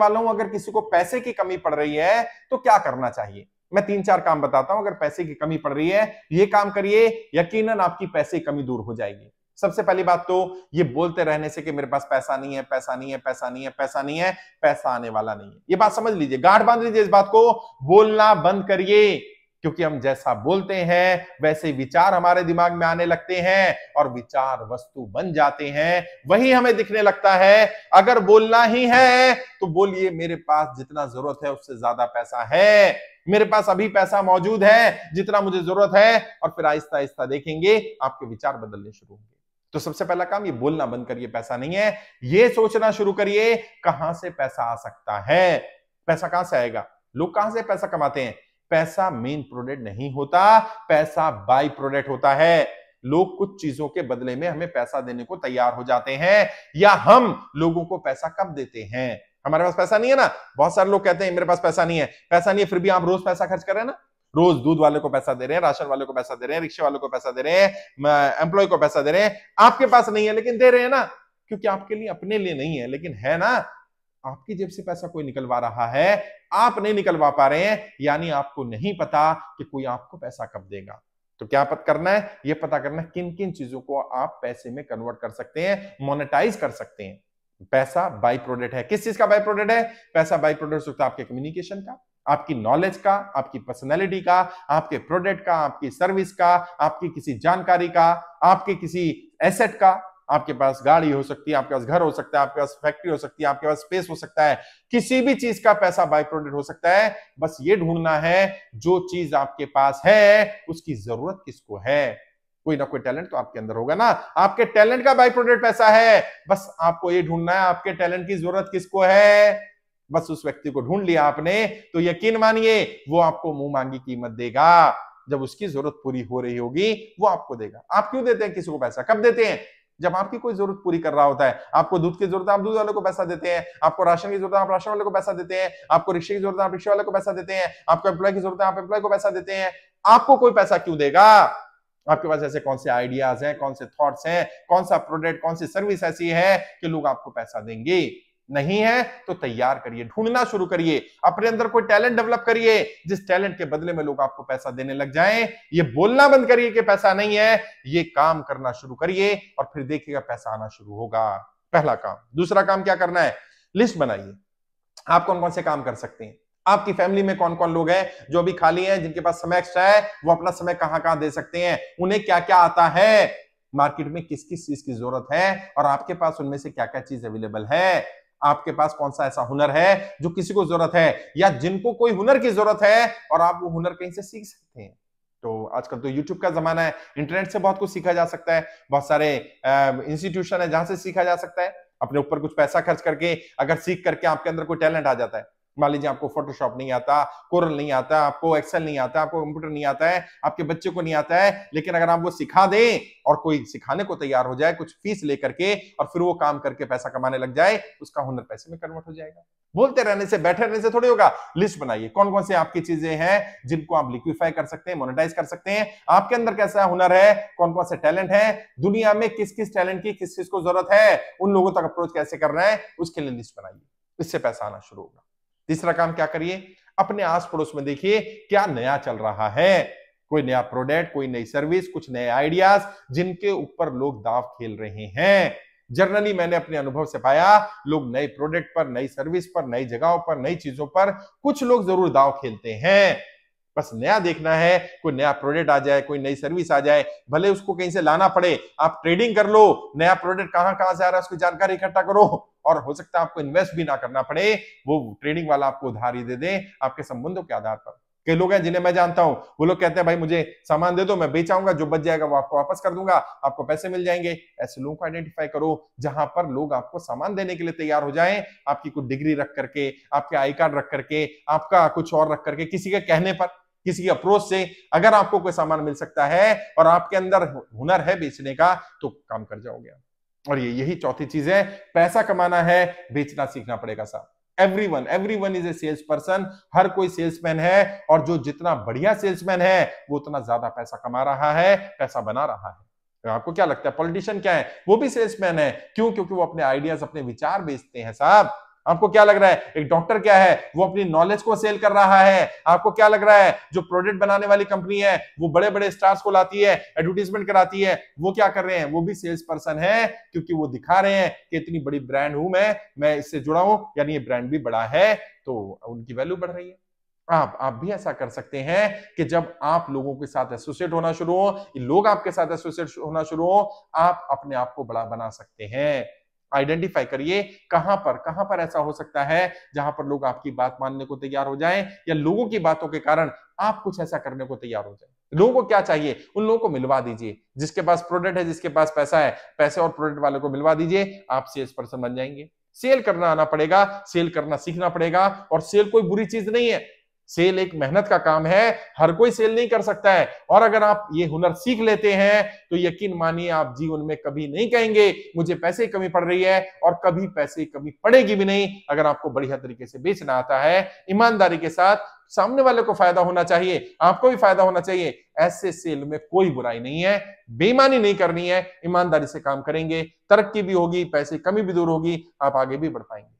वाला हूं अगर किसी को पैसे की कमी पड़ रही है तो क्या करना चाहिए मैं तीन चार काम बताता हूं अगर पैसे की कमी पड़ रही है ये काम करिए यकीनन आपकी पैसे की कमी दूर हो जाएगी सबसे पहली बात तो ये बोलते रहने से कि मेरे पास पैसा नहीं है पैसा नहीं है पैसा नहीं है पैसा नहीं है पैसा आने वाला नहीं है ये बात समझ लीजिए गांठ बांध लीजिए इस बात को बोलना बंद करिए क्योंकि हम जैसा बोलते हैं वैसे विचार हमारे दिमाग में आने लगते हैं और विचार वस्तु बन जाते हैं वही हमें दिखने लगता है अगर बोलना ही है तो बोलिए मेरे पास जितना जरूरत है उससे ज्यादा पैसा है मेरे पास अभी पैसा मौजूद है जितना मुझे जरूरत है और फिर आहिस्ता आहिस्ता देखेंगे आपके विचार बदलने शुरू होंगे तो सबसे पहला काम ये बोलना बंद करिए पैसा नहीं है ये सोचना शुरू करिए कहां से पैसा आ सकता है पैसा कहां से आएगा लोग कहां से पैसा कमाते हैं पैसा मेन प्रोडक्ट नहीं होता पैसा बाई प्रोडक्ट होता है लोग कुछ चीजों के बदले में हमें पैसा देने को तैयार हो जाते हैं या हम लोगों को पैसा कब देते हैं हमारे पास पैसा नहीं है ना बहुत सारे लोग कहते हैं मेरे पास पैसा नहीं है पैसा नहीं है फिर भी आप रोज पैसा खर्च कर रहे हैं ना रोज दूध वाले को पैसा दे रहे हैं राशन वाले को पैसा दे रहे हैं रिक्शे वाले को पैसा दे रहे हैं एम्प्लॉय को पैसा दे रहे हैं आपके पास नहीं है लेकिन दे रहे हैं ना क्योंकि आपके लिए अपने लिए नहीं है लेकिन है ना आपकी जेब से पैसा कोई निकलवा रहा है आप नहीं निकलवा पा रहे हैं यानी आपको नहीं पता कि कोई आपको पैसा कब देगा तो क्या पता करना है यह पता करना है किन किन चीजों को आप पैसे में कन्वर्ट कर सकते हैं मोनेटाइज कर सकते हैं पैसा बाई प्रोडक्ट है किस चीज का बाई प्रोडक्ट है पैसा बाई प्रोडक्ट होता है आपके कम्युनिकेशन का आपकी नॉलेज का आपकी पर्सनैलिटी का आपके प्रोडक्ट का आपकी सर्विस का आपकी किसी जानकारी का आपके किसी एसेट का आपके पास गाड़ी हो सकती है आपके पास घर हो सकता है आपके पास फैक्ट्री हो सकती है आपके पास स्पेस हो सकता है किसी भी चीज का पैसा बाय प्रोडक्ट हो सकता है बस ये ढूंढना है जो चीज आपके पास है उसकी जरूरत किसको है कोई ना कोई टैलेंट तो आपके अंदर होगा ना आपके टैलेंट का बाय प्रोडक्ट पैसा है बस आपको ये ढूंढना है आपके टैलेंट की जरूरत किसको है बस उस व्यक्ति को ढूंढ लिया आपने तो यकीन मानिए वो आपको मुंह मांगी कीमत देगा जब उसकी जरूरत पूरी हो रही होगी वो आपको देगा आप क्यों देते हैं किसी को पैसा कब देते हैं जब आपकी कोई जरूरत पूरी कर रहा होता है आपको दूध की जरूरत आप दूध वाले को पैसा देते हैं आपको राशन की जरूरत है आप राशन वाले को पैसा देते हैं आपको रिक्शे की जरूरत है आप रिक्शे वाले को पैसा देते हैं आपको एम्प्लॉय की जरूरत है आप एम्प्लॉय को पैसा देते हैं आपको कोई पैसा क्यों देगा आपके पास ऐसे कौन से आइडियाज हैं कौन से थॉट्स हैं कौन सा प्रोडक्ट कौन सी सर्विस ऐसी है कि लोग आपको पैसा देंगे नहीं है तो तैयार करिए ढूंढना शुरू करिए अपने अंदर कोई टैलेंट डेवलप करिए जिस टैलेंट के बदले में लोग आपको पैसा देने लग जाएं ये बोलना बंद करिए कि पैसा नहीं है ये काम करना शुरू करिए और फिर देखिएगा पैसा आना शुरू होगा पहला काम दूसरा काम क्या करना है लिस्ट बनाइए आप कौन कौन से काम कर सकते हैं आपकी फैमिली में कौन कौन लोग हैं जो अभी खाली हैं जिनके पास समय एक्स्ट्रा है वो अपना समय कहाँ कहां दे सकते हैं उन्हें क्या क्या आता है मार्केट में किस किस चीज की जरूरत है और आपके पास उनमें से क्या क्या चीज अवेलेबल है आपके पास कौन सा ऐसा हुनर है जो किसी को जरूरत है या जिनको कोई हुनर की जरूरत है और आप वो हुनर कहीं से सीख सकते हैं तो आजकल तो YouTube का जमाना है इंटरनेट से बहुत कुछ सीखा जा सकता है बहुत सारे इंस्टीट्यूशन है जहां से सीखा जा सकता है अपने ऊपर कुछ पैसा खर्च करके अगर सीख करके आपके अंदर कोई टैलेंट आ जाता है मान लीजिए आपको फोटोशॉप नहीं आता कोरल नहीं आता आपको एक्सेल नहीं आता आपको कंप्यूटर नहीं आता है आपके बच्चे को नहीं आता है लेकिन अगर आप वो सिखा दें और कोई सिखाने को तैयार हो जाए कुछ फीस लेकर के और फिर वो काम करके पैसा कमाने लग जाए उसका हुनर पैसे में कन्वर्ट हो जाएगा बोलते रहने से बैठे रहने से थोड़ी होगा लिस्ट बनाइए कौन कौन से आपकी चीजें हैं जिनको आप लिक्विफाई कर सकते हैं मोनेटाइज कर सकते हैं आपके अंदर कैसा हुनर है कौन कौन से टैलेंट है दुनिया में किस किस टैलेंट की किस चीज को जरूरत है उन लोगों तक अप्रोच कैसे करना है उसके लिए लिस्ट बनाइए इससे पैसा आना शुरू होगा तीसरा काम क्या करिए अपने आस पड़ोस में देखिए क्या नया चल रहा है कोई नया प्रोडक्ट कोई नई सर्विस कुछ नए आइडियाज जिनके ऊपर लोग दाव खेल रहे हैं जर्नली मैंने अपने अनुभव से पाया लोग नए प्रोडक्ट पर नई सर्विस पर नई जगहों पर नई चीजों पर कुछ लोग जरूर दाव खेलते हैं बस नया देखना है कोई नया प्रोडक्ट आ जाए कोई नई सर्विस आ जाए भले उसको कहीं से लाना पड़े आप ट्रेडिंग कर लो नया प्रोडक्ट कहां कहां से आ रहा है उसकी जानकारी इकट्ठा करो और हो सकता है आपको इन्वेस्ट भी ना करना पड़े वो ट्रेडिंग वाला आपको उधार ही दे दे आपके संबंधों के आधार पर कई लोग हैं जिन्हें मैं जानता हूं वो लोग कहते हैं भाई मुझे सामान दे दो मैं बेचाऊंगा जो बच जाएगा वो आपको वापस कर दूंगा आपको पैसे मिल जाएंगे ऐसे लोगों को आइडेंटिफाई करो जहां पर लोग आपको सामान देने के लिए तैयार हो जाएं आपकी कुछ डिग्री रख करके आपके आई कार्ड रख करके आपका कुछ और रख करके किसी के कहने पर किसी अप्रोच से अगर आपको कोई सामान मिल सकता है और आपके अंदर हुनर है बेचने का तो काम कर जाओगे और ये यही चौथी चीज है पैसा कमाना है बेचना सीखना पड़ेगा साहब every one every one is a sales person हर कोई सेल्समैन है और जो जितना बढ़िया सेल्समैन है वो उतना ज्यादा पैसा कमा रहा है पैसा बना रहा है तो आपको क्या लगता है पॉलिटिशियन क्या है वो भी सेल्समैन है क्यों क्योंकि वो अपने आइडियाज अपने विचार बेचते हैं साहब आपको क्या लग रहा है एक डॉक्टर क्या है वो अपनी नॉलेज को सेल कर रहा है आपको क्या लग रहा है जो प्रोडक्ट बनाने वाली कंपनी है वो बड़े बड़े स्टार्स को लाती है एडवर्टीजमेंट कराती है वो क्या कर रहे हैं वो भी सेल्स पर्सन है क्योंकि वो दिखा रहे हैं कि इतनी बड़ी ब्रांड हूं मैं मैं इससे जुड़ा हूं यानी ये ब्रांड भी बड़ा है तो उनकी वैल्यू बढ़ रही है आप आप भी ऐसा कर सकते हैं कि जब आप लोगों के साथ एसोसिएट होना शुरू हो लोग आपके साथ एसोसिएट होना शुरू हो आप अपने आप को बड़ा बना सकते हैं आइडेंटिफाई करिए कहां पर कहां पर ऐसा हो सकता है जहां पर लोग आपकी बात मानने को तैयार हो जाएं या लोगों की बातों के कारण आप कुछ ऐसा करने को तैयार हो जाए लोगों को क्या चाहिए उन लोगों को मिलवा दीजिए जिसके पास प्रोडक्ट है जिसके पास पैसा है पैसे और प्रोडक्ट वाले को मिलवा दीजिए आप सेल्स पर्सन बन जाएंगे सेल करना आना पड़ेगा सेल करना सीखना पड़ेगा और सेल कोई बुरी चीज नहीं है सेल एक मेहनत का काम है हर कोई सेल नहीं कर सकता है और अगर आप ये हुनर सीख लेते हैं तो यकीन मानिए आप जीवन में कभी नहीं कहेंगे मुझे पैसे कमी पड़ रही है और कभी पैसे कमी पड़ेगी भी नहीं अगर आपको बढ़िया तरीके से बेचना आता है ईमानदारी के साथ सामने वाले को फायदा होना चाहिए आपको भी फायदा होना चाहिए ऐसे सेल में कोई बुराई नहीं है बेईमानी नहीं करनी है ईमानदारी से काम करेंगे तरक्की भी होगी पैसे कमी भी दूर होगी आप आगे भी बढ़ पाएंगे